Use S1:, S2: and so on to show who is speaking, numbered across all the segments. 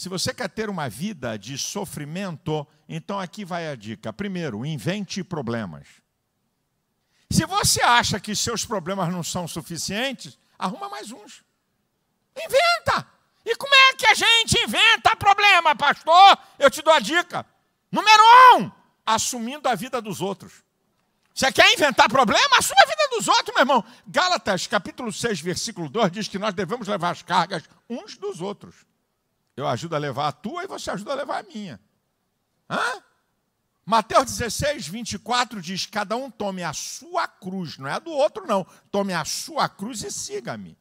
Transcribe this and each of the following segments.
S1: Se você quer ter uma vida de sofrimento, então aqui vai a dica. Primeiro, invente problemas. Se você acha que seus problemas não são suficientes, arruma mais uns. Inventa! E como é que a gente inventa problema, pastor? Eu te dou a dica. Número um, assumindo a vida dos outros. Você quer inventar problema? Assuma a vida dos outros, meu irmão. Gálatas, capítulo 6, versículo 2, diz que nós devemos levar as cargas uns dos outros. Eu ajudo a levar a tua e você ajuda a levar a minha. Hã? Mateus 16, 24 diz: Cada um tome a sua cruz, não é a do outro, não. Tome a sua cruz e siga-me.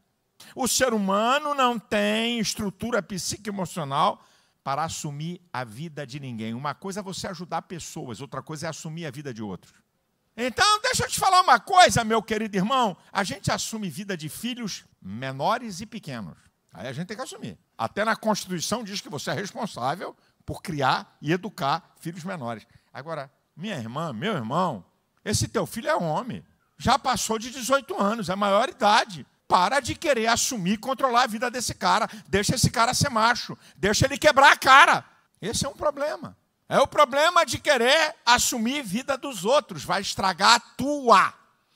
S1: O ser humano não tem estrutura psicoemocional para assumir a vida de ninguém. Uma coisa é você ajudar pessoas, outra coisa é assumir a vida de outros. Então, deixa eu te falar uma coisa, meu querido irmão. A gente assume vida de filhos menores e pequenos. Aí a gente tem que assumir. Até na Constituição diz que você é responsável por criar e educar filhos menores. Agora, minha irmã, meu irmão, esse teu filho é homem. Já passou de 18 anos, é maior idade. Para de querer assumir e controlar a vida desse cara. Deixa esse cara ser macho. Deixa ele quebrar a cara. Esse é um problema. É o problema de querer assumir vida dos outros. Vai estragar a tua.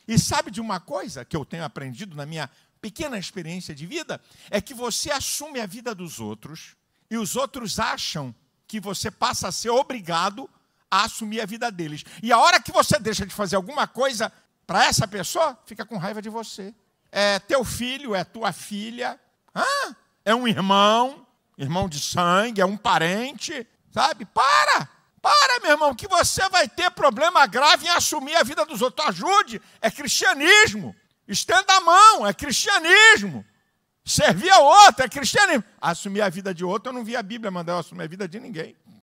S1: E sabe de uma coisa que eu tenho aprendido na minha pequena experiência de vida, é que você assume a vida dos outros e os outros acham que você passa a ser obrigado a assumir a vida deles. E a hora que você deixa de fazer alguma coisa para essa pessoa, fica com raiva de você. É teu filho, é tua filha, ah, é um irmão, irmão de sangue, é um parente, sabe? Para! Para, meu irmão, que você vai ter problema grave em assumir a vida dos outros. Ajude! É cristianismo! Estenda a mão, é cristianismo. Servir a outro, é cristianismo. Assumir a vida de outro, eu não vi a Bíblia mandar eu assumir a vida de ninguém.